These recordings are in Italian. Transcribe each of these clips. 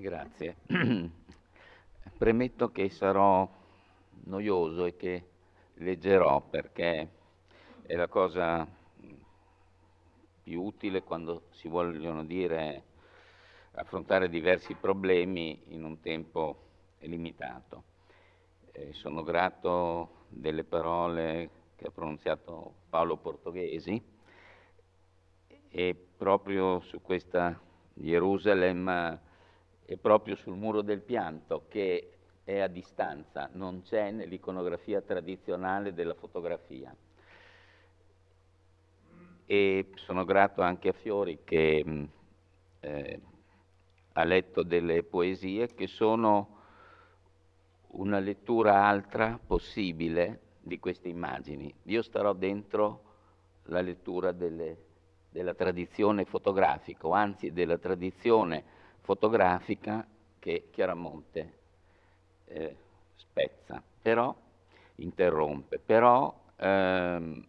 Grazie. Premetto che sarò noioso e che leggerò perché è la cosa più utile quando si vogliono dire affrontare diversi problemi in un tempo limitato. Eh, sono grato delle parole che ha pronunziato Paolo Portoghesi e proprio su questa Gerusalemme è proprio sul muro del pianto che è a distanza, non c'è nell'iconografia tradizionale della fotografia. E sono grato anche a Fiori che eh, ha letto delle poesie che sono una lettura altra possibile di queste immagini. Io starò dentro la lettura delle, della tradizione fotografica, o anzi della tradizione fotografica che Chiaramonte eh, spezza, però interrompe, però ehm,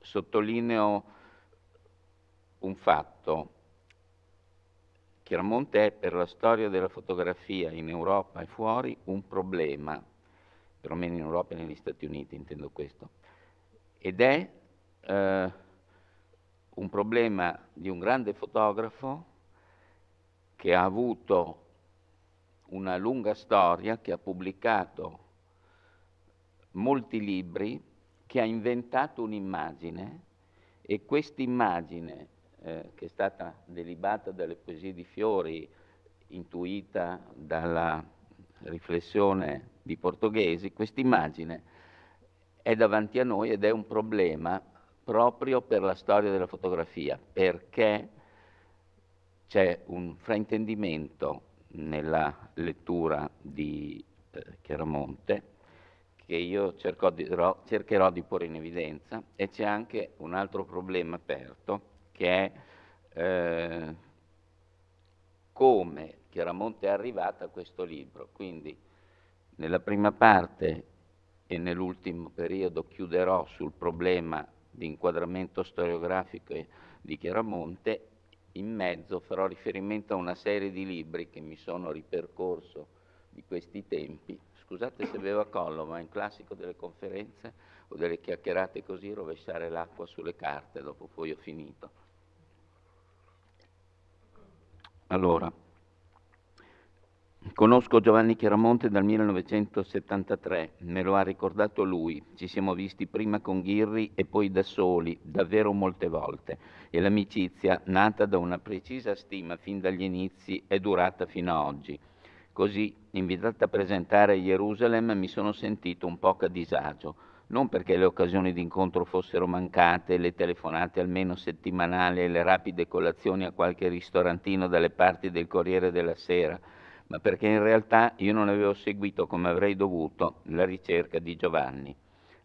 sottolineo un fatto. Chiaramonte è per la storia della fotografia in Europa e fuori un problema, perlomeno in Europa e negli Stati Uniti intendo questo, ed è eh, un problema di un grande fotografo che ha avuto una lunga storia, che ha pubblicato molti libri, che ha inventato un'immagine e quest'immagine eh, che è stata delibata dalle poesie di Fiori, intuita dalla riflessione di Portoghesi, quest'immagine è davanti a noi ed è un problema proprio per la storia della fotografia, perché c'è un fraintendimento nella lettura di eh, Chiaramonte che io di, ro, cercherò di porre in evidenza e c'è anche un altro problema aperto che è eh, come Chiaramonte è arrivata a questo libro. Quindi nella prima parte e nell'ultimo periodo chiuderò sul problema di inquadramento storiografico di Chiaramonte in mezzo farò riferimento a una serie di libri che mi sono ripercorso di questi tempi. Scusate se bevo a collo, ma è un classico delle conferenze o delle chiacchierate così, rovesciare l'acqua sulle carte dopo poi ho finito. Allora, Conosco Giovanni Chiaramonte dal 1973, me lo ha ricordato lui, ci siamo visti prima con Ghirri e poi da soli, davvero molte volte, e l'amicizia, nata da una precisa stima fin dagli inizi, è durata fino ad oggi. Così, invitata a presentare Gerusalemme, mi sono sentito un po' a disagio, non perché le occasioni di incontro fossero mancate, le telefonate almeno settimanali e le rapide colazioni a qualche ristorantino dalle parti del Corriere della Sera, ma perché in realtà io non avevo seguito come avrei dovuto la ricerca di Giovanni.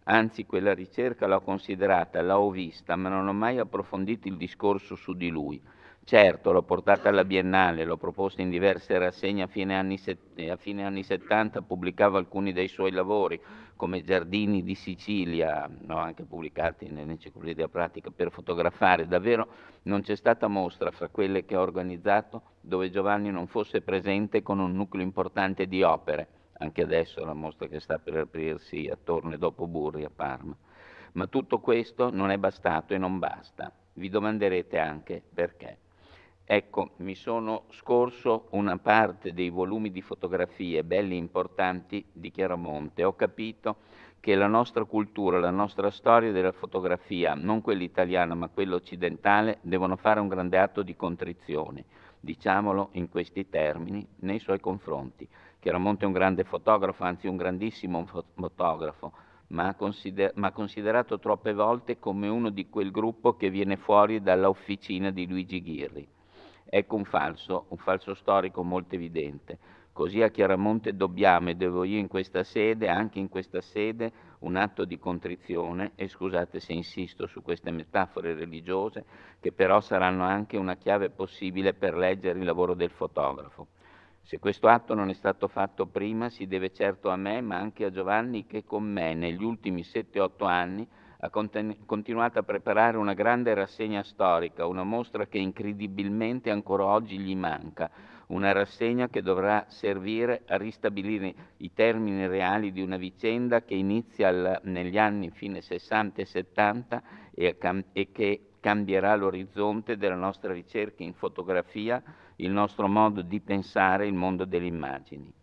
Anzi, quella ricerca l'ho considerata, l'ho vista, ma non ho mai approfondito il discorso su di lui – Certo, l'ho portata alla Biennale, l'ho proposta in diverse rassegne a fine, anni set- a fine anni 70, pubblicava alcuni dei suoi lavori, come Giardini di Sicilia, no, anche pubblicati nell'Enciclopedia Pratica, per fotografare. Davvero non c'è stata mostra fra quelle che ho organizzato dove Giovanni non fosse presente con un nucleo importante di opere, anche adesso la mostra che sta per aprirsi attorno e dopo Burri a Parma. Ma tutto questo non è bastato e non basta. Vi domanderete anche perché. Ecco, mi sono scorso una parte dei volumi di fotografie belli e importanti di Chiaramonte. Ho capito che la nostra cultura, la nostra storia della fotografia, non quella italiana ma quella occidentale, devono fare un grande atto di contrizione, diciamolo in questi termini, nei suoi confronti. Chiaramonte è un grande fotografo, anzi un grandissimo fotografo, ma, consider- ma, considerato troppe volte come uno di quel gruppo che viene fuori dalla officina di Luigi Ghirri. Ecco un falso, un falso storico molto evidente. Così a Chiaramonte dobbiamo e devo io in questa sede, anche in questa sede, un atto di contrizione, e scusate se insisto su queste metafore religiose, che però saranno anche una chiave possibile per leggere il lavoro del fotografo. Se questo atto non è stato fatto prima, si deve certo a me, ma anche a Giovanni che con me negli ultimi 7-8 anni ha conten- continuato a preparare una grande rassegna storica, una mostra che incredibilmente ancora oggi gli manca, una rassegna che dovrà servire a ristabilire i termini reali di una vicenda che inizia al, negli anni fine 60 e 70 e, cam- e che cambierà l'orizzonte della nostra ricerca in fotografia, il nostro modo di pensare il mondo delle immagini.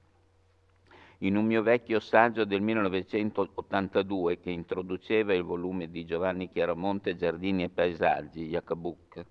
In un mio vecchio saggio del 1982, che introduceva il volume di Giovanni Chiaramonte Giardini e Paesaggi, Jacobucca,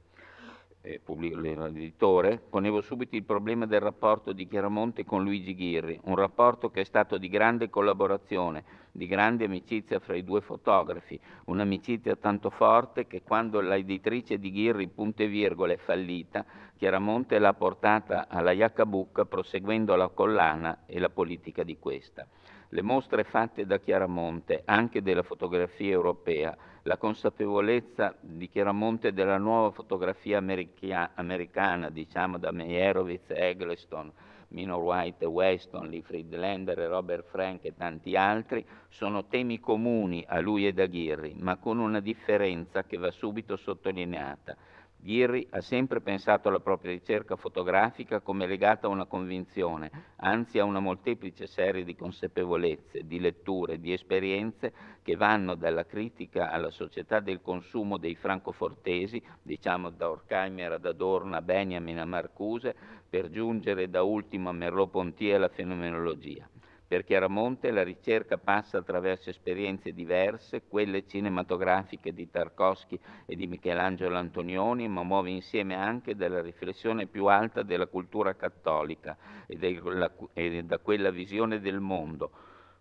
eh, l'editore, ponevo subito il problema del rapporto di Chiaramonte con Luigi Ghirri, un rapporto che è stato di grande collaborazione, di grande amicizia fra i due fotografi, un'amicizia tanto forte che quando l'editrice di Ghirri, punto e virgola, è fallita, Chiaramonte l'ha portata alla Iacabucca proseguendo la collana e la politica di questa le mostre fatte da Chiaramonte, anche della fotografia europea, la consapevolezza di Chiaramonte della nuova fotografia america, americana, diciamo da Meyerowitz Eggleston, Minor White Weston, Lee Friedlander Robert Frank e tanti altri, sono temi comuni a lui ed a Ghirri, ma con una differenza che va subito sottolineata. Ghirri ha sempre pensato alla propria ricerca fotografica come legata a una convinzione, anzi a una molteplice serie di consapevolezze, di letture, di esperienze che vanno dalla critica alla società del consumo dei francofortesi, diciamo da Horkheimer ad Adorno a Benjamin a Marcuse, per giungere da ultimo a Merleau-Ponty e alla fenomenologia. Per Chiaramonte la ricerca passa attraverso esperienze diverse, quelle cinematografiche di Tarkovsky e di Michelangelo Antonioni, ma muove insieme anche della riflessione più alta della cultura cattolica e, della, e da quella visione del mondo,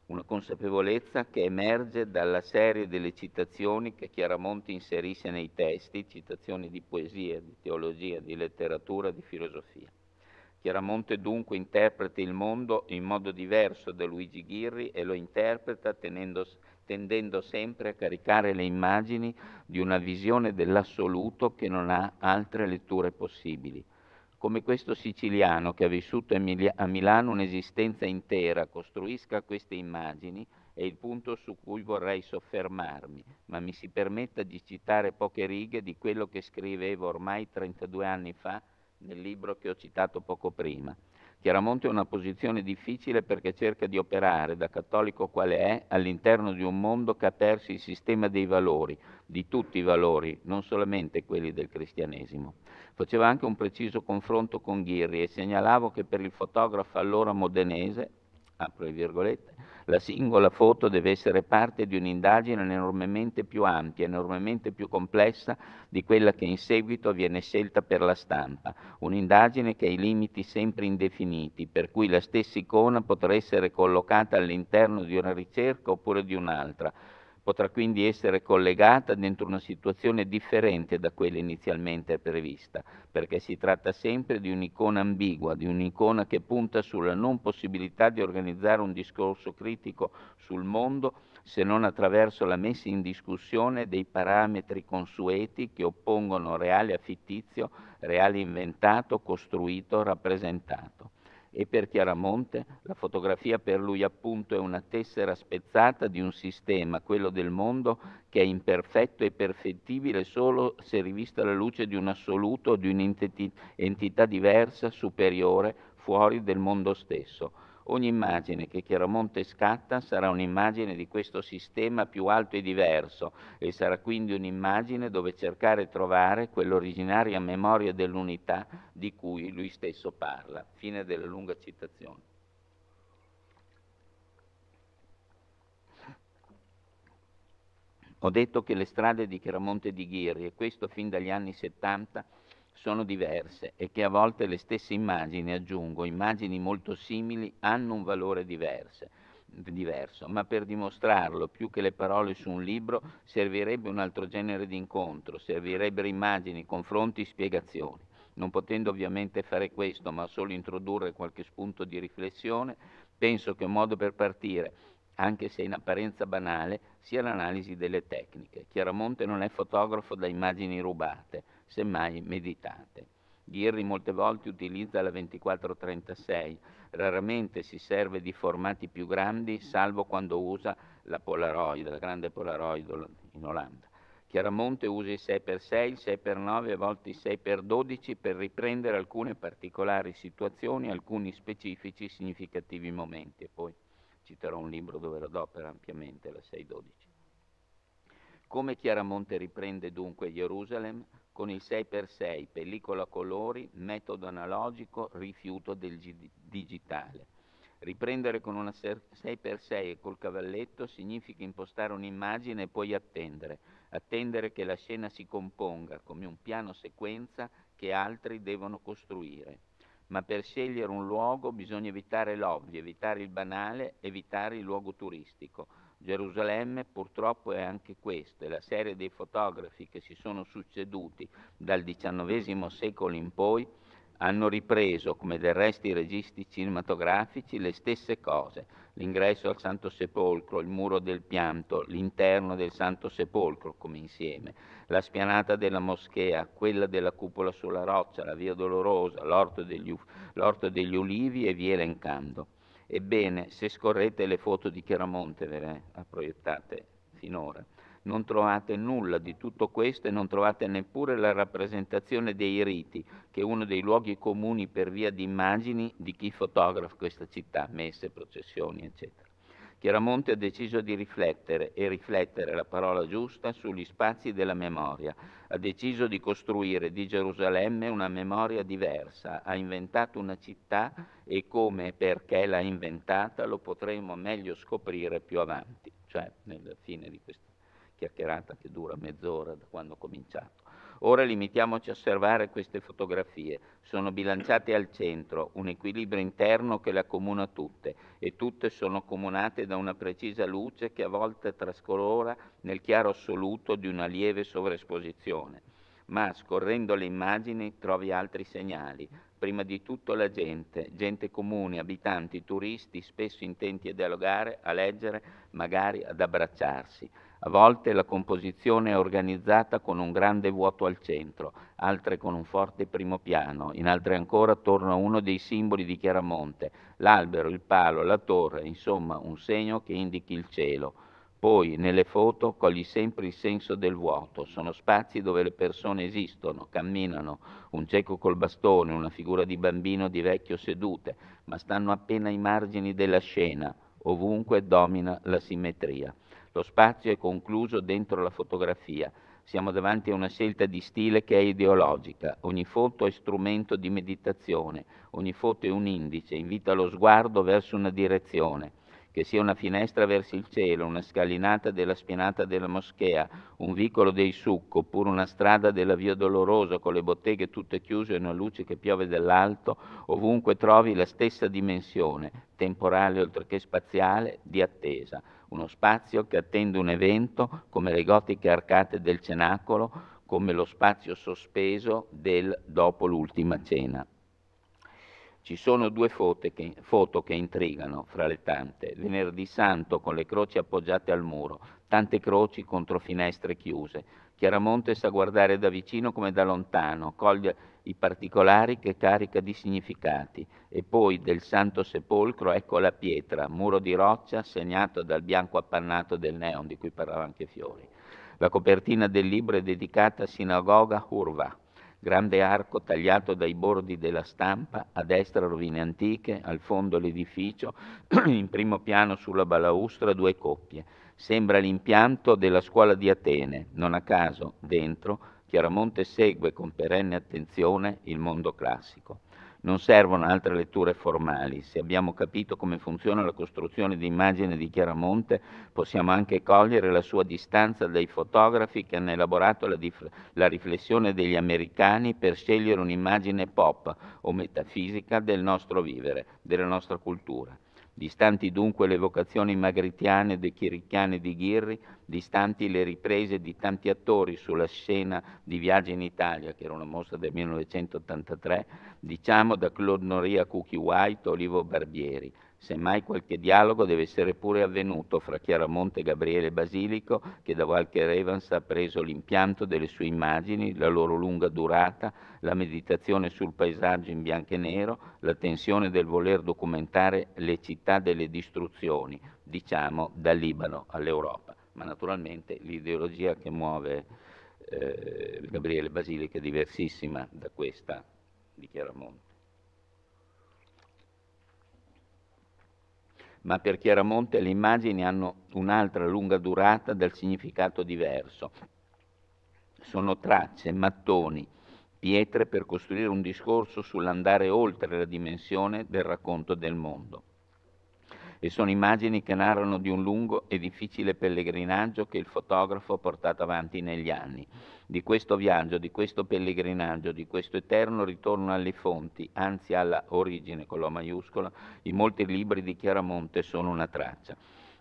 una consapevolezza che emerge dalla serie delle citazioni che Chiaramonte inserisce nei testi, citazioni di poesia, di teologia, di letteratura, di filosofia. Chiaramonte dunque interpreta il mondo in modo diverso da Luigi Ghirri e lo interpreta tenendo, tendendo sempre a caricare le immagini di una visione dell'assoluto che non ha altre letture possibili. Come questo siciliano che ha vissuto a Milano un'esistenza intera costruisca queste immagini è il punto su cui vorrei soffermarmi, ma mi si permetta di citare poche righe di quello che scrivevo ormai 32 anni fa nel libro che ho citato poco prima. Chiaramonte è una posizione difficile perché cerca di operare, da cattolico quale è, all'interno di un mondo che ha perso il sistema dei valori, di tutti i valori, non solamente quelli del cristianesimo. Faceva anche un preciso confronto con Ghirri e segnalavo che per il fotografo allora modenese, apro le virgolette, la singola foto deve essere parte di un'indagine enormemente più ampia, enormemente più complessa di quella che in seguito viene scelta per la stampa, un'indagine che ha i limiti sempre indefiniti, per cui la stessa icona potrà essere collocata all'interno di una ricerca oppure di un'altra, potrà quindi essere collegata dentro una situazione differente da quella inizialmente prevista, perché si tratta sempre di un'icona ambigua, di un'icona che punta sulla non possibilità di organizzare un discorso critico sul mondo se non attraverso la messa in discussione dei parametri consueti che oppongono reale a fittizio, reale inventato, costruito, rappresentato e per Chiaramonte la fotografia per lui appunto è una tessera spezzata di un sistema, quello del mondo, che è imperfetto e perfettibile solo se rivista alla luce di un assoluto o di un'entità diversa, superiore, fuori del mondo stesso. Ogni immagine che Chiaromonte scatta sarà un'immagine di questo sistema più alto e diverso e sarà quindi un'immagine dove cercare e trovare quell'originaria memoria dell'unità di cui lui stesso parla. Fine della lunga citazione. Ho detto che le strade di Chiaromonte di Ghirri, e questo fin dagli anni 70, sono diverse e che a volte le stesse immagini, aggiungo, immagini molto simili, hanno un valore diverso, diverso. ma per dimostrarlo più che le parole su un libro servirebbe un altro genere di incontro, servirebbero immagini, confronti, spiegazioni. Non potendo ovviamente fare questo, ma solo introdurre qualche spunto di riflessione, penso che un modo per partire anche se in apparenza banale, sia l'analisi delle tecniche. Chiaramonte non è fotografo da immagini rubate, semmai meditate. Ghirri molte volte utilizza la 2436, raramente si serve di formati più grandi, salvo quando usa la Polaroid, la grande Polaroid in Olanda. Chiaramonte usa i 6x6, il 6x9 a volte i 6x12 per riprendere alcune particolari situazioni, alcuni specifici significativi momenti. E poi citerò un libro dove la adopera ampiamente la 612. Come Chiaramonte riprende dunque Gerusalemme? con il 6x6, pellicola colori, metodo analogico, rifiuto del digitale. Riprendere con una 6x6 e col cavalletto significa impostare un'immagine e poi attendere, attendere che la scena si componga come un piano sequenza che altri devono costruire. Ma per scegliere un luogo bisogna evitare l'ovvio, evitare il banale, evitare il luogo turistico Gerusalemme purtroppo è anche questo, e la serie dei fotografi che si sono succeduti dal XIX secolo in poi hanno ripreso, come del resto i registi cinematografici, le stesse cose. L'ingresso al Santo Sepolcro, il muro del pianto, l'interno del Santo Sepolcro come insieme, la spianata della moschea, quella della cupola sulla roccia, la via dolorosa, l'orto degli, l'orto degli ulivi e via elencando. Ebbene, se scorrete le foto di Chiaramonte, ve le ha proiettate finora, non trovate nulla di tutto questo e non trovate neppure la rappresentazione dei riti, che è uno dei luoghi comuni per via di immagini di chi fotografa questa città, messe, processioni, eccetera. Chiaramonte ha deciso di riflettere e riflettere la parola giusta sugli spazi della memoria. Ha deciso di costruire di Gerusalemme una memoria diversa. Ha inventato una città e come e perché l'ha inventata lo potremo meglio scoprire più avanti, cioè nella fine di questa chiacchierata che dura mezz'ora da quando ho cominciato. Ora limitiamoci a osservare queste fotografie. Sono bilanciate al centro, un equilibrio interno che le accomuna tutte e tutte sono accomunate da una precisa luce che a volte trascolora nel chiaro assoluto di una lieve sovraesposizione ma scorrendo le immagini trovi altri segnali. Prima di tutto la gente, gente comune, abitanti, turisti, spesso intenti a dialogare, a leggere, magari ad abbracciarsi. A volte la composizione è organizzata con un grande vuoto al centro, altre con un forte primo piano, in altre ancora torna uno dei simboli di Chiaramonte, l'albero, il palo, la torre, insomma un segno che indichi il cielo. Poi nelle foto cogli sempre il senso del vuoto, sono spazi dove le persone esistono, camminano, un cieco col bastone, una figura di bambino di vecchio sedute, ma stanno appena ai margini della scena, ovunque domina la simmetria. Lo spazio è concluso dentro la fotografia. Siamo davanti a una scelta di stile che è ideologica. Ogni foto è strumento di meditazione, ogni foto è un indice, invita lo sguardo verso una direzione che sia una finestra verso il cielo, una scalinata della spinata della moschea, un vicolo dei succo, oppure una strada della via dolorosa con le botteghe tutte chiuse e una luce che piove dall'alto, ovunque trovi la stessa dimensione, temporale oltre che spaziale, di attesa, uno spazio che attende un evento come le gotiche arcate del cenacolo, come lo spazio sospeso del dopo l'ultima cena. Ci sono due foto che, foto che, intrigano fra le tante. Venerdì Santo con le croci appoggiate al muro, tante croci contro finestre chiuse. Chiaramonte sa guardare da vicino come da lontano, coglie i particolari che carica di significati. E poi del Santo Sepolcro ecco la pietra, muro di roccia segnato dal bianco appannato del neon di cui parlava anche Fiori. La copertina del libro è dedicata a Sinagoga Hurva, grande arco tagliato dai bordi della stampa, a destra rovine antiche, al fondo l'edificio, in primo piano sulla balaustra due coppie. Sembra l'impianto della scuola di Atene, non a caso, dentro, Chiaramonte segue con perenne attenzione il mondo classico. Non servono altre letture formali. Se abbiamo capito come funziona la costruzione di immagine di Chiaramonte, possiamo anche cogliere la sua distanza dai fotografi che hanno elaborato la, dif- la riflessione degli americani per scegliere un'immagine pop o metafisica del nostro vivere, della nostra cultura. Distanti dunque le vocazioni magritiane dei chiricchiane di Ghirri, distanti le riprese di tanti attori sulla scena di Viaggio in Italia, che era una mostra del 1983, diciamo da Claude Noria a Cookie White, Olivo Barbieri. Semmai qualche dialogo deve essere pure avvenuto fra Chiaramonte e Gabriele Basilico, che da qualche Revans ha preso l'impianto delle sue immagini, la loro lunga durata, la meditazione sul paesaggio in bianco e nero, la tensione del voler documentare le città delle distruzioni, diciamo dal Libano all'Europa. Ma naturalmente l'ideologia che muove eh, Gabriele Basilico è diversissima da questa di Chiaramonte. ma per Chiaramonte le immagini hanno un'altra lunga durata dal significato diverso. Sono tracce, mattoni, pietre per costruire un discorso sull'andare oltre la dimensione del racconto del mondo. E sono immagini che narrano di un lungo e difficile pellegrinaggio che il fotografo ha portato avanti negli anni di questo viaggio, di questo pellegrinaggio, di questo eterno ritorno alle fonti, anzi alla origine con la maiuscola, i molti libri di Chiaramonte sono una traccia.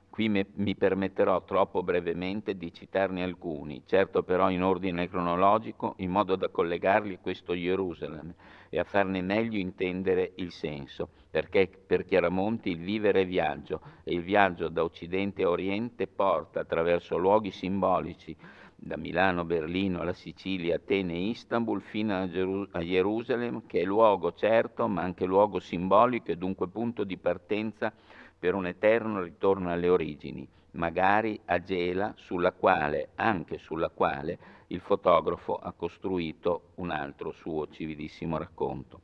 Qui me, mi permetterò troppo brevemente di citarne alcuni, certo però in ordine cronologico, in modo da collegarli a questo Gerusalemme e a farne meglio intendere il senso, perché per Chiaramonti il vivere è viaggio e il viaggio da Occidente a Oriente porta attraverso luoghi simbolici da Milano, Berlino la Sicilia, Atene Istanbul fino a, a, Gerusalemme, che è luogo certo ma anche luogo simbolico e dunque punto di partenza per un eterno ritorno alle origini, magari a Gela, sulla quale, anche sulla quale, il fotografo ha costruito un altro suo civilissimo racconto.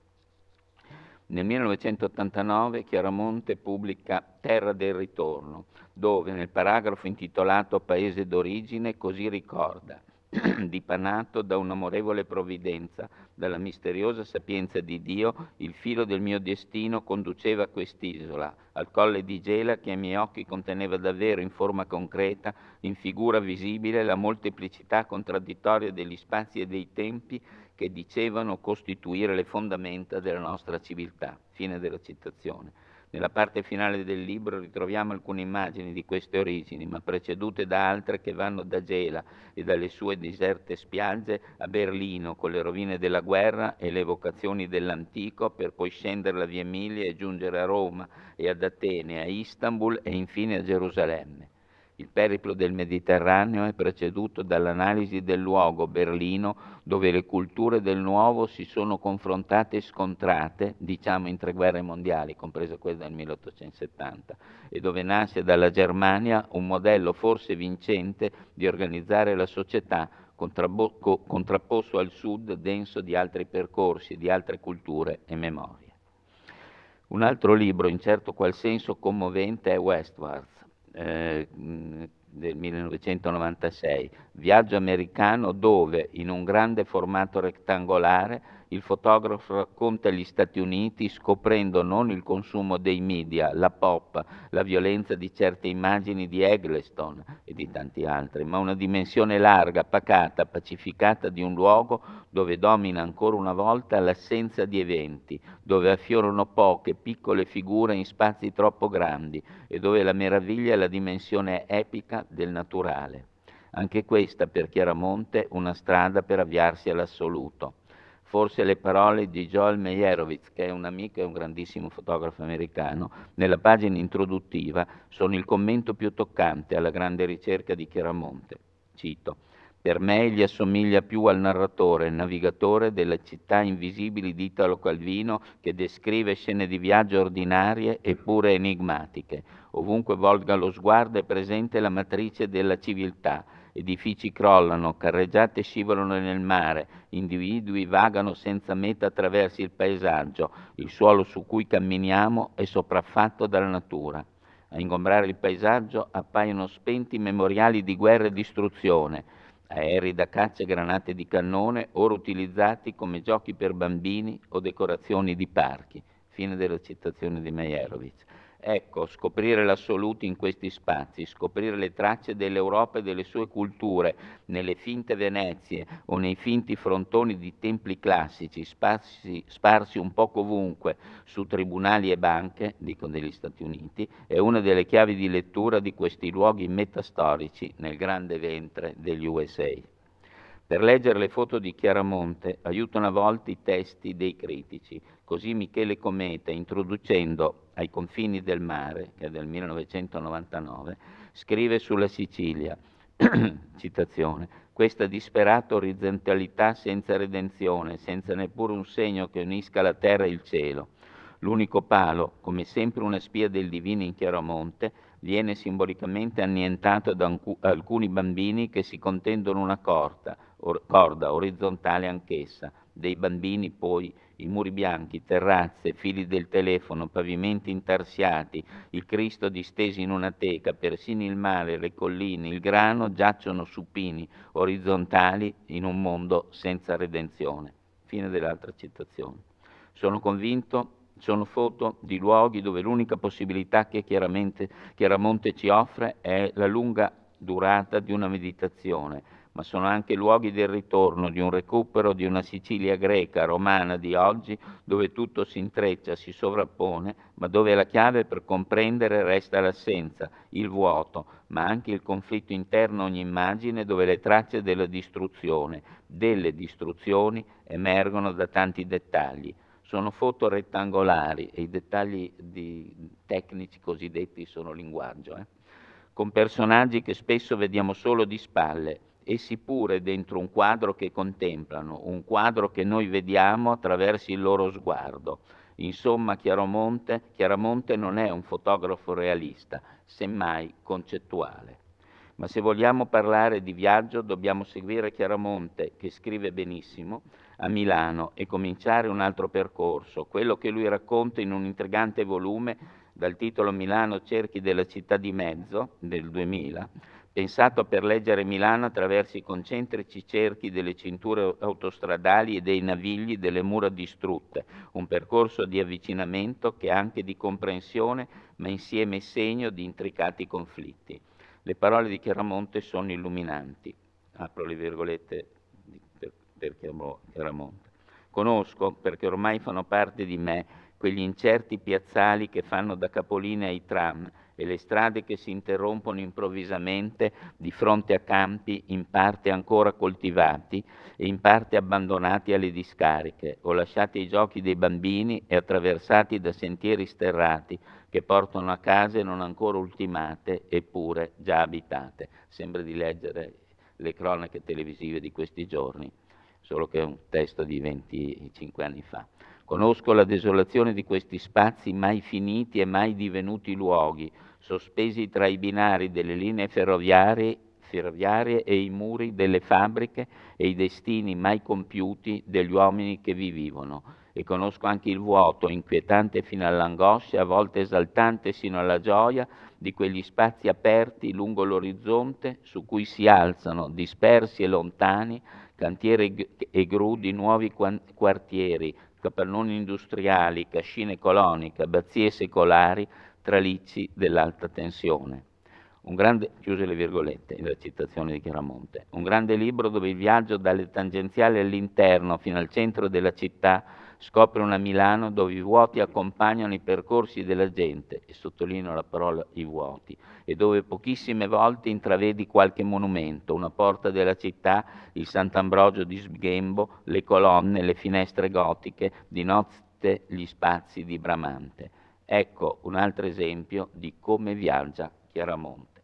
Nel 1989 Chiaramonte pubblica Terra del Ritorno, dove nel paragrafo intitolato Paese d'origine così ricorda dipanato da un'amorevole provvidenza, dalla misteriosa sapienza di Dio, il filo del mio destino conduceva a quest'isola, al colle di Gela che ai miei occhi conteneva davvero in forma concreta, in figura visibile, la molteplicità contraddittoria degli spazi e dei tempi che dicevano costituire le fondamenta della nostra civiltà. Fine della citazione. Nella parte finale del libro ritroviamo alcune immagini di queste origini, ma precedute da altre che vanno da Gela e dalle sue deserte spiagge a Berlino con le rovine della guerra e le evocazioni dell'antico per poi scendere la via Emilia e giungere a Roma e ad Atene, a Istanbul e infine a Gerusalemme. Il periplo del Mediterraneo è preceduto dall'analisi del luogo, Berlino, dove le culture del nuovo si sono confrontate e scontrate, diciamo in tre guerre mondiali, compresa quella del 1870, e dove nasce dalla Germania un modello forse vincente di organizzare la società contrapposto al sud denso di altri percorsi, di altre culture e memorie. Un altro libro, in certo qual senso commovente, è Westwards eh, del 1996, Viaggio americano dove in un grande formato rettangolare il fotografo racconta gli Stati Uniti scoprendo non il consumo dei media, la pop, la violenza di certe immagini di Eggleston e di tanti altri, ma una dimensione larga, pacata, pacificata di un luogo dove domina ancora una volta l'assenza di eventi, dove affiorano poche, piccole figure in spazi troppo grandi e dove la meraviglia è la dimensione epica del naturale. Anche questa per Chiaramonte una strada per avviarsi all'assoluto forse le parole di Joel Meyerowitz, che è un amico e un grandissimo fotografo americano, nella pagina introduttiva sono il commento più toccante alla grande ricerca di Chiaramonte. Cito. Per me egli assomiglia più al narratore, navigatore delle città invisibili di Italo Calvino che descrive scene di viaggio ordinarie eppure enigmatiche. Ovunque volga lo sguardo è presente la matrice della civiltà, edifici crollano, carreggiate scivolano nel mare, individui vagano senza meta attraverso il paesaggio, il suolo su cui camminiamo è sopraffatto dalla natura. A ingombrare il paesaggio appaiono spenti memoriali di guerra e distruzione, aerei da caccia e granate di cannone, ora utilizzati come giochi per bambini o decorazioni di parchi. Fine della citazione di Meyerowitz. Ecco, scoprire l'assoluto in questi spazi, scoprire le tracce dell'Europa e delle sue culture nelle finte Venezie o nei finti frontoni di templi classici sparsi, sparsi un poco ovunque su tribunali e banche, dico degli Stati Uniti, è una delle chiavi di lettura di questi luoghi metastorici nel grande ventre degli USA. Per leggere le foto di Chiaramonte aiutano a volte i testi dei critici. Così Michele Cometa, introducendo Ai confini del mare, che è del 1999, scrive sulla Sicilia, citazione, questa disperata orizzontalità senza redenzione, senza neppure un segno che unisca la terra e il cielo. L'unico palo, come sempre una spia del divino in Chiaramonte, viene simbolicamente annientato da alcuni bambini che si contendono una corta, or, corda orizzontale anch'essa, dei bambini poi i muri bianchi, terrazze, fili del telefono, pavimenti intarsiati, il Cristo disteso in una teca, persino il mare, le colline, il grano giacciono supini, orizzontali in un mondo senza redenzione. Fine dell'altra citazione. Sono convinto sono foto di luoghi dove l'unica possibilità che chiaramente Chiaramonte ci offre è la lunga durata di una meditazione, ma sono anche luoghi del ritorno, di un recupero di una Sicilia greca, romana di oggi, dove tutto si intreccia, si sovrappone, ma dove la chiave per comprendere resta l'assenza, il vuoto, ma anche il conflitto interno ogni immagine dove le tracce della distruzione, delle distruzioni, emergono da tanti dettagli. Sono foto rettangolari e i dettagli tecnici cosiddetti sono linguaggio. Eh? con personaggi che spesso vediamo solo di spalle, essi pure dentro un quadro che contemplano, un quadro che noi vediamo attraverso il loro sguardo. Insomma, Chiaromonte, Chiaramonte non è un fotografo realista, semmai concettuale. Ma se vogliamo parlare di viaggio dobbiamo seguire Chiaramonte, che scrive benissimo, a Milano e cominciare un altro percorso, quello che lui racconta in un intrigante volume dal titolo Milano Cerchi della città di mezzo del 2000 pensato per leggere Milano attraverso i concentrici cerchi delle cinture autostradali e dei navigli delle mura distrutte, un percorso di avvicinamento che è anche di comprensione, ma insieme segno di intricati conflitti. Le parole di Chiaramonte sono illuminanti. Apro le virgolette per, per Chiaramonte. Conosco, perché ormai fanno parte di me, quegli incerti piazzali che fanno da capolinea ai tram, e le strade che si interrompono improvvisamente di fronte a campi in parte ancora coltivati e in parte abbandonati alle discariche o lasciati ai giochi dei bambini e attraversati da sentieri sterrati che portano a case non ancora ultimate eppure già abitate. Sembra di leggere le cronache televisive di questi giorni, solo che è un testo di 25 anni fa. Conosco la desolazione di questi spazi mai finiti e mai divenuti luoghi, sospesi tra i binari delle linee ferroviarie, ferroviarie e i muri delle fabbriche e i destini mai compiuti degli uomini che vi vivono. E conosco anche il vuoto, inquietante fino all'angoscia, a volte esaltante sino alla gioia, di quegli spazi aperti lungo l'orizzonte su cui si alzano, dispersi e lontani, cantieri e gru di nuovi quartieri, capannoni industriali, cascine coloniche, abbazie secolari, tralicci dell'alta tensione. Un grande, chiuse le virgolette, la citazione di Chiaramonte, un grande libro dove il viaggio dalle tangenziali all'interno fino al centro della città scopre una Milano dove i vuoti accompagnano i percorsi della gente, e sottolineo la parola i vuoti, e dove pochissime volte intravedi qualche monumento, una porta della città, il Sant'Ambrogio di Sghembo, le colonne, le finestre gotiche, di notte gli spazi di Bramante. Ecco un altro esempio di come viaggia Chiaramonte.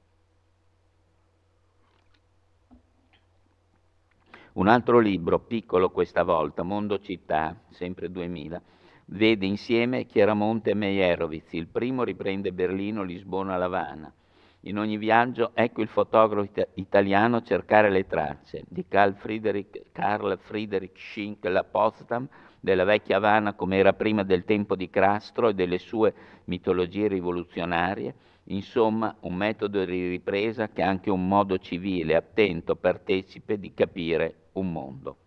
Un altro libro, piccolo questa volta, Mondo Città, sempre 2000, vede insieme Chiaramonte e Meyerowitz. Il primo riprende Berlino, Lisbona, Lavana. In ogni viaggio ecco il fotografo it- italiano cercare le tracce di Carl Friedrich, Carl Friedrich Schink, La Potsdam, della vecchia Havana come era prima del tempo di Castro e delle sue mitologie rivoluzionarie, insomma un metodo di ripresa che è anche un modo civile, attento, partecipe di capire un mondo.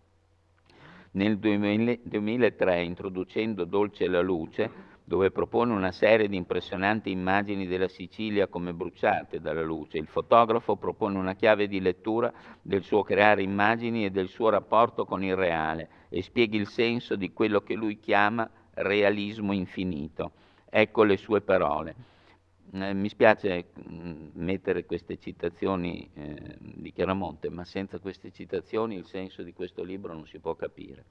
Nel 2003, introducendo Dolce la luce, dove propone una serie di impressionanti immagini della Sicilia come bruciate dalla luce. Il fotografo propone una chiave di lettura del suo creare immagini e del suo rapporto con il reale, e spieghi il senso di quello che lui chiama realismo infinito. Ecco le sue parole. Eh, mi spiace mm, mettere queste citazioni eh, di Chiaramonte, ma senza queste citazioni il senso di questo libro non si può capire.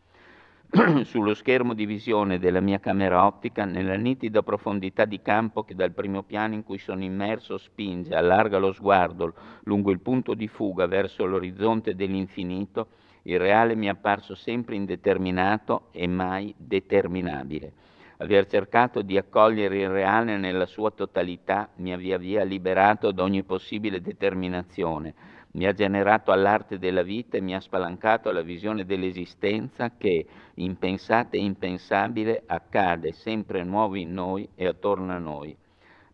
Sullo schermo di visione della mia camera ottica, nella nitida profondità di campo che dal primo piano in cui sono immerso spinge, allarga lo sguardo lungo il punto di fuga verso l'orizzonte dell'infinito, il reale mi è apparso sempre indeterminato e mai determinabile. Aver cercato di accogliere il reale nella sua totalità mi ha via via liberato da ogni possibile determinazione, mi ha generato all'arte della vita e mi ha spalancato alla visione dell'esistenza che, impensata e impensabile, accade sempre nuovo in noi e attorno a noi.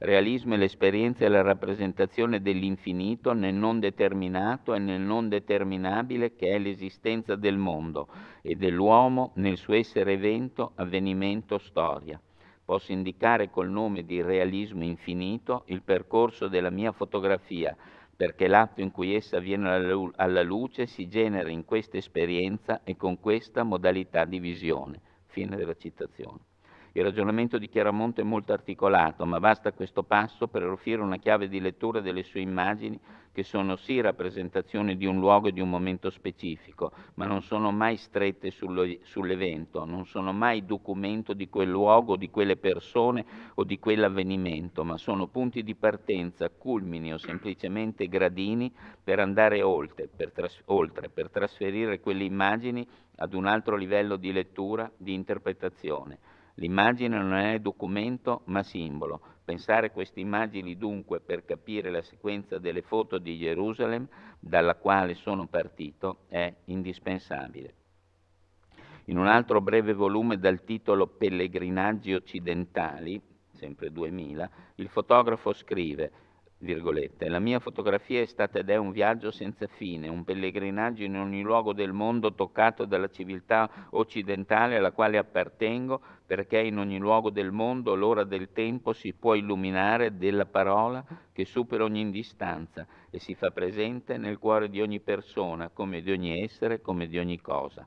Realismo è l'esperienza e la rappresentazione dell'infinito nel non determinato e nel non determinabile che è l'esistenza del mondo e dell'uomo nel suo essere evento, avvenimento, storia. Posso indicare col nome di realismo infinito il percorso della mia fotografia, perché l'atto in cui essa viene alla luce si genera in questa esperienza e con questa modalità di visione. Fine della citazione. Il ragionamento di Chiaramonte è molto articolato, ma basta questo passo per offrire una chiave di lettura delle sue immagini che sono sì rappresentazioni di un luogo e di un momento specifico, ma non sono mai strette sullo, sull'evento, non sono mai documento di quel luogo, di quelle persone o di quell'avvenimento, ma sono punti di partenza, culmini o semplicemente gradini per andare oltre, per, tras- oltre, per trasferire quelle immagini ad un altro livello di lettura, di interpretazione. L'immagine non è documento ma simbolo. Pensare queste immagini dunque per capire la sequenza delle foto di Gerusalemme dalla quale sono partito è indispensabile. In un altro breve volume dal titolo Pellegrinaggi occidentali, sempre 2000, il fotografo scrive virgolette, la mia fotografia è stata ed è un viaggio senza fine, un pellegrinaggio in ogni luogo del mondo toccato dalla civiltà occidentale alla quale appartengo, perché in ogni luogo del mondo l'ora del tempo si può illuminare della parola che supera ogni distanza e si fa presente nel cuore di ogni persona, come di ogni essere, come di ogni cosa.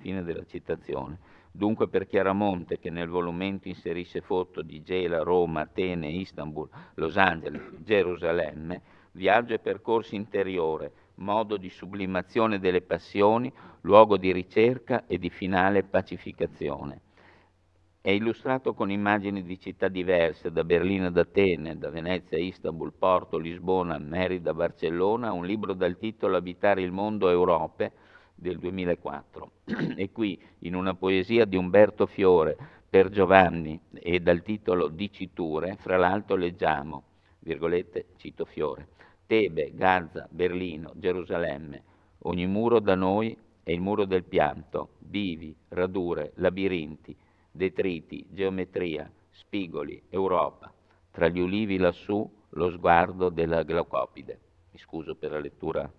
Fine della citazione. Dunque per Chiaramonte, che nel volumento inserisce foto di Gela, Roma, Atene, Istanbul, Los Angeles, Gerusalemme, viaggio e percorso interiore, modo di sublimazione delle passioni, luogo di ricerca e di finale pacificazione. È illustrato con immagini di città diverse, da Berlino ad Atene, da Venezia a Istanbul, Porto, Lisbona, Merida, Barcellona, un libro dal titolo Abitare il mondo Europe, del 2004. e qui, in una poesia di Umberto Fiore per Giovanni e dal titolo Diciture, fra l'altro leggiamo, virgolette, cito Fiore, Tebe, Gaza, Berlino, Gerusalemme, ogni muro da noi è il muro del pianto, bivi, radure, labirinti, detriti, geometria, spigoli, Europa, tra gli ulivi lassù lo sguardo della glaucopide. Mi scuso per la lettura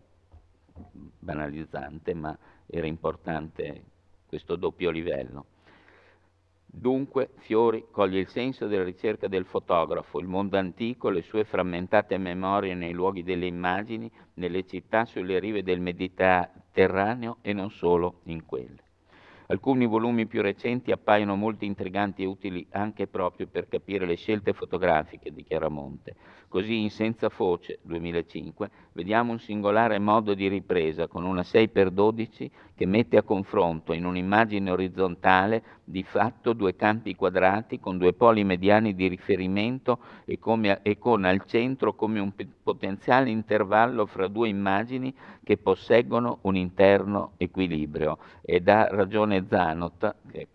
banalizzante, ma era importante questo doppio livello. Dunque, Fiori coglie il senso della ricerca del fotografo, il mondo antico, le sue frammentate memorie nei luoghi delle immagini, nelle città sulle rive del Mediterraneo e non solo in quelle. Alcuni volumi più recenti appaiono molto intriganti e utili anche proprio per capire le scelte fotografiche di Chiaramonte. Così in Senza Foce 2005 Vediamo un singolare modo di ripresa con una 6x12 che mette a confronto in un'immagine orizzontale di fatto due campi quadrati con due poli mediani di riferimento e, come, e con al centro come un potenziale intervallo fra due immagini che posseggono un interno equilibrio. Ed ha ragione Zanot, che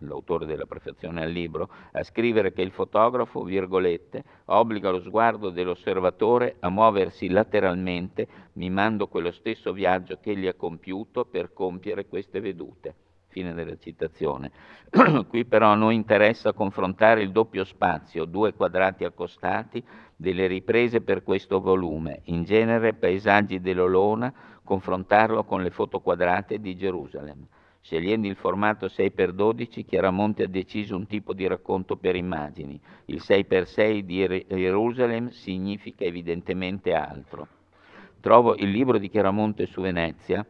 l'autore della prefazione al libro, a scrivere che il fotografo, virgolette, obbliga lo sguardo dell'osservatore a muoversi lateralmente, mimando quello stesso viaggio che egli ha compiuto per compiere queste vedute. Fine della citazione. Qui però a noi interessa confrontare il doppio spazio, due quadrati accostati, delle riprese per questo volume, in genere paesaggi dell'Olona, confrontarlo con le foto quadrate di Gerusalemme. Scegliendo il formato 6x12, Chiaramonte ha deciso un tipo di racconto per immagini. Il 6x6 di Gerusalemme significa evidentemente altro. Trovo il libro di Chiaramonte su Venezia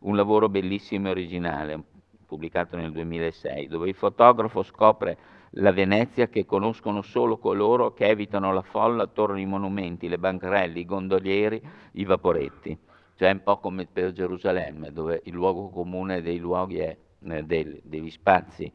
un lavoro bellissimo e originale, pubblicato nel 2006, dove il fotografo scopre la Venezia che conoscono solo coloro che evitano la folla attorno ai monumenti, le bancarelle, i gondolieri, i vaporetti cioè un po' come per Gerusalemme, dove il luogo comune dei luoghi è, eh, del, degli spazi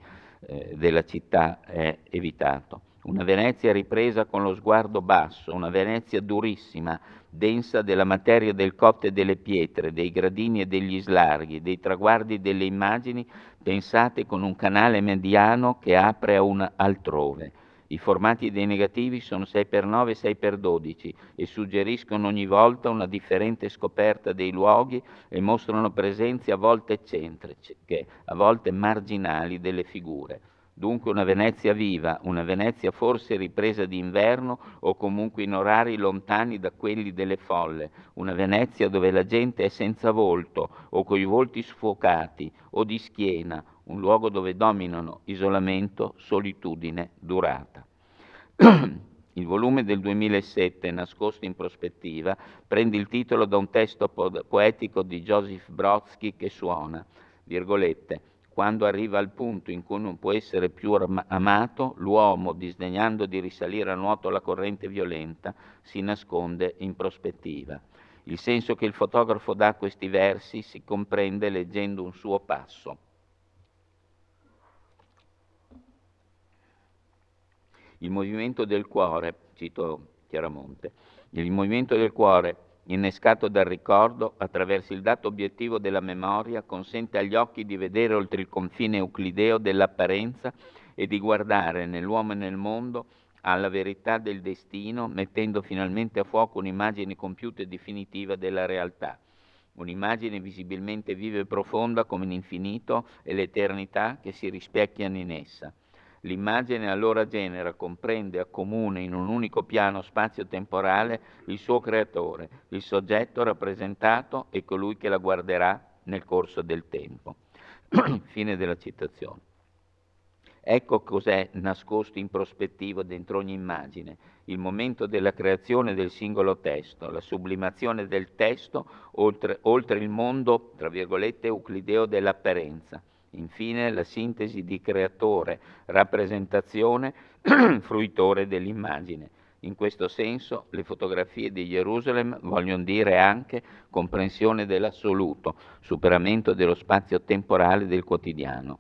eh, della città è evitato. Una Venezia ripresa con lo sguardo basso, una Venezia durissima, densa della materia del copte e delle pietre, dei gradini e degli slarghi, dei traguardi e delle immagini pensate con un canale mediano che apre a un altrove i formati dei negativi sono 6x9 e 6x12 e suggeriscono ogni volta una differente scoperta dei luoghi e mostrano presenze a volte eccentriche, a volte marginali delle figure. Dunque una Venezia viva, una Venezia forse ripresa d'inverno o comunque in orari lontani da quelli delle folle, una Venezia dove la gente è senza volto o coi volti sfocati o di schiena un luogo dove dominano isolamento, solitudine, durata. Il volume del 2007, Nascosto in prospettiva, prende il titolo da un testo po- poetico di Joseph Brodsky che suona, virgolette, quando arriva al punto in cui non può essere più amato, l'uomo, disdegnando di risalire a nuoto la corrente violenta, si nasconde in prospettiva. Il senso che il fotografo dà a questi versi si comprende leggendo un suo passo. il movimento del cuore, cito Chiaramonte, il movimento del cuore innescato dal ricordo attraverso il dato obiettivo della memoria consente agli occhi di vedere oltre il confine euclideo dell'apparenza e di guardare nell'uomo e nel mondo alla verità del destino, mettendo finalmente a fuoco un'immagine compiuta e definitiva della realtà, un'immagine visibilmente viva e profonda come l'infinito e l'eternità che si rispecchiano in essa. L'immagine allora genera, comprende, accomuna in un unico piano spazio-temporale il suo creatore, il soggetto rappresentato e colui che la guarderà nel corso del tempo. Fine della citazione. Ecco cos'è nascosto in prospettiva dentro ogni immagine, il momento della creazione del singolo testo, la sublimazione del testo oltre, oltre il mondo, tra virgolette, euclideo dell'apparenza Infine la sintesi di creatore, rappresentazione, fruitore dell'immagine. In questo senso le fotografie di Gerusalemme vogliono dire anche comprensione dell'assoluto, superamento dello spazio temporale del quotidiano.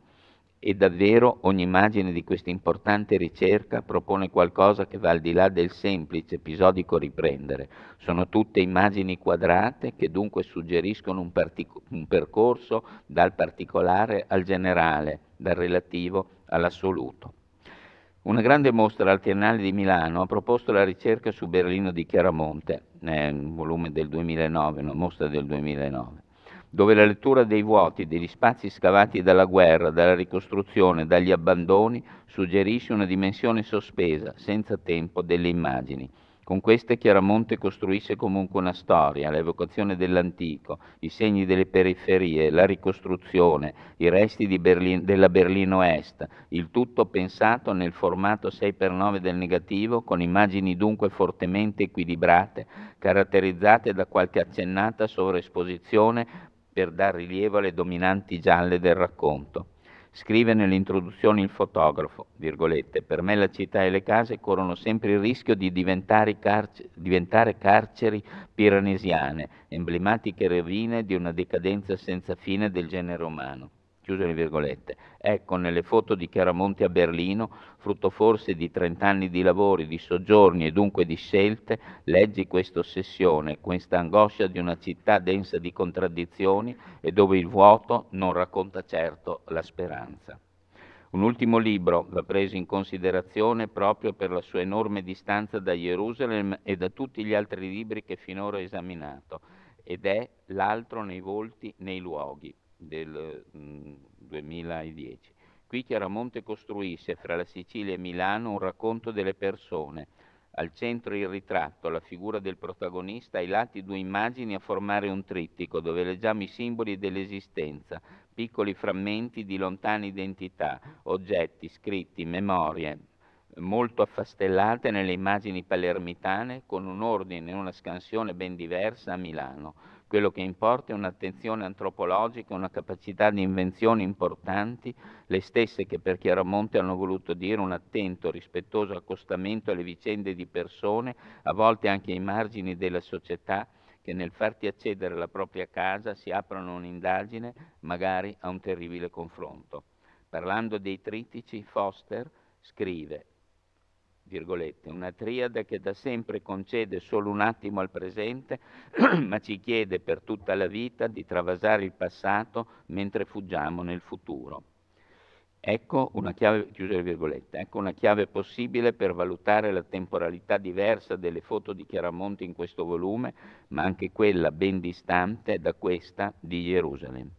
E davvero ogni immagine di questa importante ricerca propone qualcosa che va al di là del semplice episodico riprendere. Sono tutte immagini quadrate che dunque suggeriscono un, partic- un percorso dal particolare al generale, dal relativo all'assoluto. Una grande mostra al Triennale di Milano ha proposto la ricerca su Berlino di Chiaramonte, eh, un volume del 2009, una mostra del 2009 dove la lettura dei vuoti, degli spazi scavati dalla guerra, dalla ricostruzione, dagli abbandoni, suggerisce una dimensione sospesa, senza tempo, delle immagini. Con queste Chiaramonte costruisce comunque una storia, l'evocazione dell'antico, i segni delle periferie, la ricostruzione, i resti Berlin, della Berlino Est, il tutto pensato nel formato 6x9 del negativo, con immagini dunque fortemente equilibrate, caratterizzate da qualche accennata sovraesposizione, per dar rilievo alle dominanti gialle del racconto. Scrive nell'introduzione il fotografo, virgolette, per me la città e le case corrono sempre il rischio di diventare, carcer- diventare carceri piranesiane, emblematiche rovine di una decadenza senza fine del genere umano chiuse le virgolette. Ecco nelle foto di Chiaramonti a Berlino, frutto forse di trent'anni di lavori, di soggiorni e dunque di scelte, leggi questa ossessione, questa angoscia di una città densa di contraddizioni e dove il vuoto non racconta certo la speranza. Un ultimo libro va preso in considerazione proprio per la sua enorme distanza da Gerusalemme e da tutti gli altri libri che finora ho esaminato, ed è L'altro nei volti, nei luoghi, del mh, 2010. Qui Chiaramonte costruisce fra la Sicilia e Milano un racconto delle persone, al centro il ritratto, la figura del protagonista, ai lati due immagini a formare un trittico dove leggiamo i simboli dell'esistenza, piccoli frammenti di lontane identità, oggetti, scritti, memorie, molto affastellate nelle immagini palermitane con un ordine e una scansione ben diversa a Milano. Quello che importa è un'attenzione antropologica, una capacità di invenzioni importanti, le stesse che per Chiaramonte hanno voluto dire un attento, rispettoso accostamento alle vicende di persone, a volte anche ai margini della società, che nel farti accedere alla propria casa si aprono un'indagine, magari a un terribile confronto. Parlando dei critici, Foster scrive una triade che da sempre concede solo un attimo al presente, ma ci chiede per tutta la vita di travasare il passato mentre fuggiamo nel futuro. Ecco una chiave, ecco una chiave possibile per valutare la temporalità diversa delle foto di Chiaramonte in questo volume, ma anche quella ben distante da questa di Gerusalemme.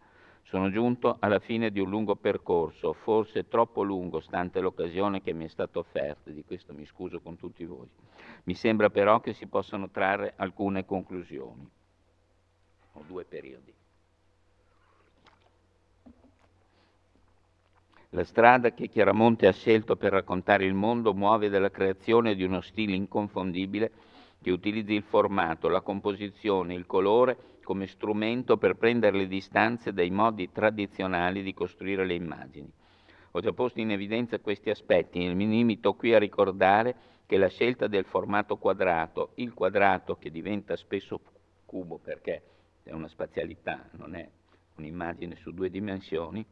Sono giunto alla fine di un lungo percorso, forse troppo lungo, stante l'occasione che mi è stata offerta, di questo mi scuso con tutti voi. Mi sembra però che si possano trarre alcune conclusioni. Ho due periodi. La strada che Chiaramonte ha scelto per raccontare il mondo muove dalla creazione di uno stile inconfondibile che utilizzi il formato, la composizione, il colore come strumento per prendere le distanze dai modi tradizionali di costruire le immagini. Ho già posto in evidenza questi aspetti e mi limito qui a ricordare che la scelta del formato quadrato, il quadrato che diventa spesso cubo perché è una spazialità, non è un'immagine su due dimensioni,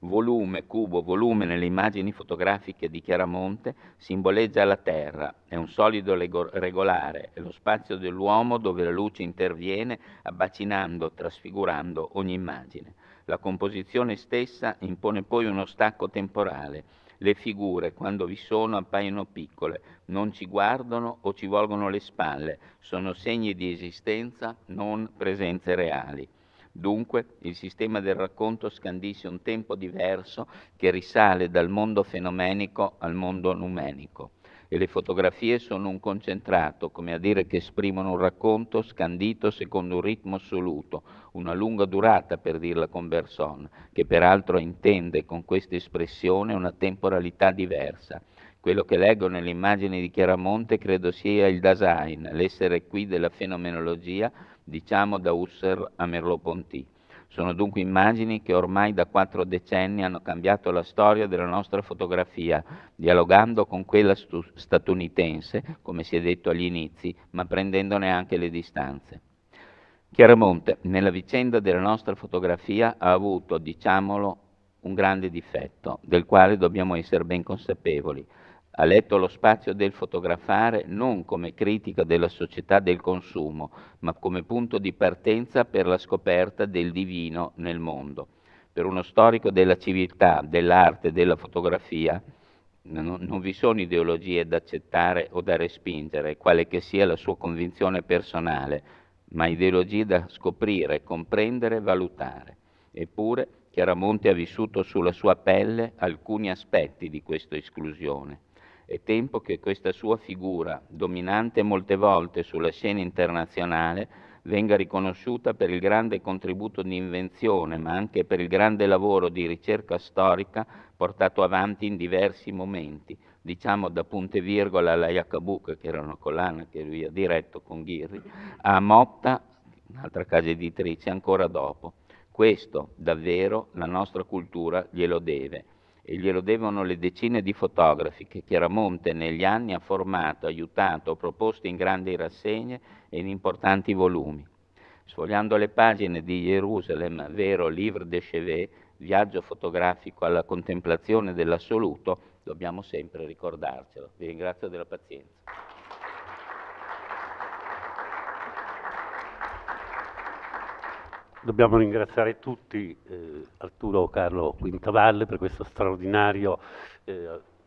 volume, cubo, volume nelle immagini fotografiche di Chiaramonte simboleggia la Terra, è un solido regolare, è lo spazio dell'uomo dove la luce interviene abbacinando, trasfigurando ogni immagine. La composizione stessa impone poi uno stacco temporale. Le figure, quando vi sono, appaiono piccole, non ci guardano o ci volgono le spalle, sono segni di esistenza, non presenze reali. Dunque, il sistema del racconto scandisce un tempo diverso che risale dal mondo fenomenico al mondo numenico e le fotografie sono un concentrato, come a dire che esprimono un racconto scandito secondo un ritmo assoluto, una lunga durata per dirla con Berson, che peraltro intende con questa espressione una temporalità diversa. Quello che leggo nell'immagine di Chiaramonte credo sia il Dasein, l'essere qui della fenomenologia, diciamo da Husserl a Merleau-Ponty. Sono dunque immagini che ormai da quattro decenni hanno cambiato la storia della nostra fotografia, dialogando con quella statunitense, come si è detto agli inizi, ma prendendone anche le distanze. Chiaramonte, nella vicenda della nostra fotografia, ha avuto, diciamolo, un grande difetto, del quale dobbiamo essere ben consapevoli, ha letto lo spazio del fotografare non come critica della società del consumo, ma come punto di partenza per la scoperta del divino nel mondo. Per uno storico della civiltà, dell'arte, della fotografia, non, vi sono ideologie da accettare o da respingere, quale che sia la sua convinzione personale, ma ideologie da scoprire, comprendere, valutare. Eppure Chiaramonte ha vissuto sulla sua pelle alcuni aspetti di questa esclusione. È tempo che questa sua figura, dominante molte volte sulla scena internazionale, venga riconosciuta per il grande contributo di invenzione, ma anche per il grande lavoro di ricerca storica portato avanti in diversi momenti, diciamo da punte virgola alla Jacobuca, che era una collana che lui ha diretto con Ghirri, a Motta, un'altra casa editrice, ancora dopo. Questo, davvero, la nostra cultura glielo deve e glielo devono le decine di fotografi che Chiaramonte negli anni ha formato, aiutato, proposto in grandi rassegne e in importanti volumi. Sfogliando le pagine di Jerusalem, vero Livre de Chevet, viaggio fotografico alla contemplazione dell'assoluto, dobbiamo sempre ricordarcelo. Vi ringrazio della pazienza. Dobbiamo ringraziare tutti eh, Arturo Carlo Quintavalle per questo straordinario eh,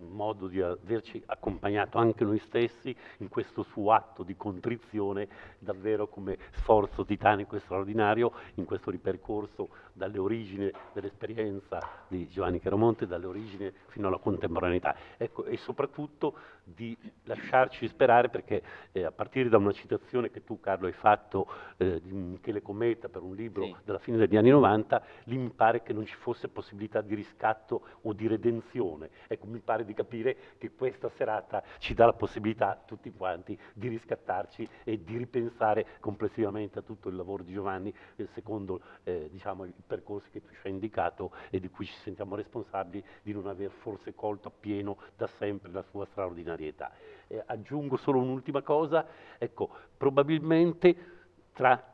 modo di averci accompagnato anche noi stessi in questo suo atto di contrizione, davvero come sforzo titanico e straordinario in questo ripercorso dalle origini dell'esperienza di Giovanni Chiaromonte, dalle origini fino alla contemporaneità. Ecco, e soprattutto di lasciarci sperare perché eh, a partire da una citazione che tu Carlo hai fatto eh, di Michele Cometa per un libro sì. della fine degli anni 90, lì mi pare che non ci fosse possibilità di riscatto o di redenzione. Ecco, mi pare di di capire che questa serata ci dà la possibilità tutti quanti di riscattarci e di ripensare complessivamente a tutto il lavoro di Giovanni eh, secondo eh, diciamo, i percorsi che tu ci hai indicato e di cui ci sentiamo responsabili di non aver forse colto appieno da sempre la sua straordinarietà. Eh, aggiungo solo un'ultima cosa, ecco, probabilmente tra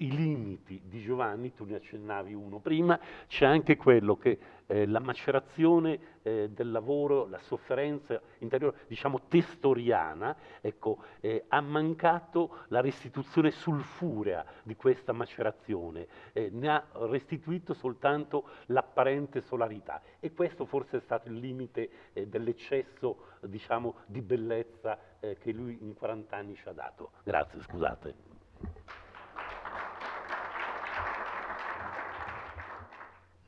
i limiti di Giovanni, tu ne accennavi uno prima, c'è anche quello che eh, la macerazione eh, del lavoro, la sofferenza interiore, diciamo testoriana, ecco, eh, ha mancato la restituzione sulfurea di questa macerazione, eh, ne ha restituito soltanto l'apparente solarità e questo forse è stato il limite eh, dell'eccesso diciamo, di bellezza eh, che lui in 40 anni ci ha dato. Grazie, scusate.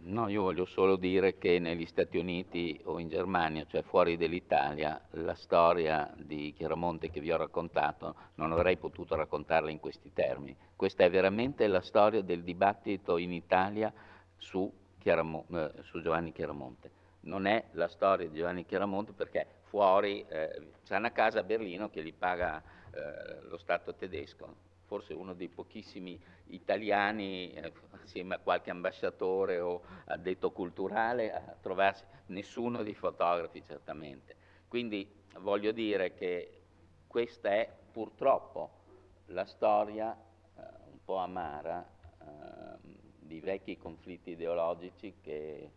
No, io voglio solo dire che negli Stati Uniti o in Germania, cioè fuori dall'Italia, la storia di Chiaramonte che vi ho raccontato non avrei potuto raccontarla in questi termini. Questa è veramente la storia del dibattito in Italia su, Chiaramo, eh, su Giovanni Chiaramonte. Non è la storia di Giovanni Chiaramonte perché fuori eh, c'è una casa a Berlino che gli paga eh, lo Stato tedesco forse uno dei pochissimi italiani, eh, assieme a qualche ambasciatore o addetto culturale, a trovarsi, nessuno dei fotografi certamente. Quindi voglio dire che questa è purtroppo la storia eh, un po' amara eh, di vecchi conflitti ideologici che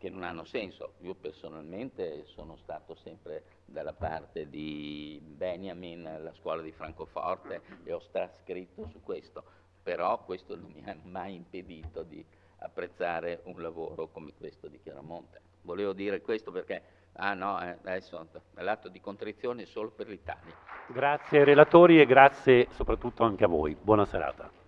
che non hanno senso. Io personalmente sono stato sempre dalla parte di Benjamin, la scuola di Francoforte, e ho strascritto su questo, però questo non mi ha mai impedito di apprezzare un lavoro come questo di Chiaramonte. Volevo dire questo perché, ah no, eh, adesso l'atto di contrizione è solo per l'Italia. Grazie relatori e grazie soprattutto anche a voi. Buona serata.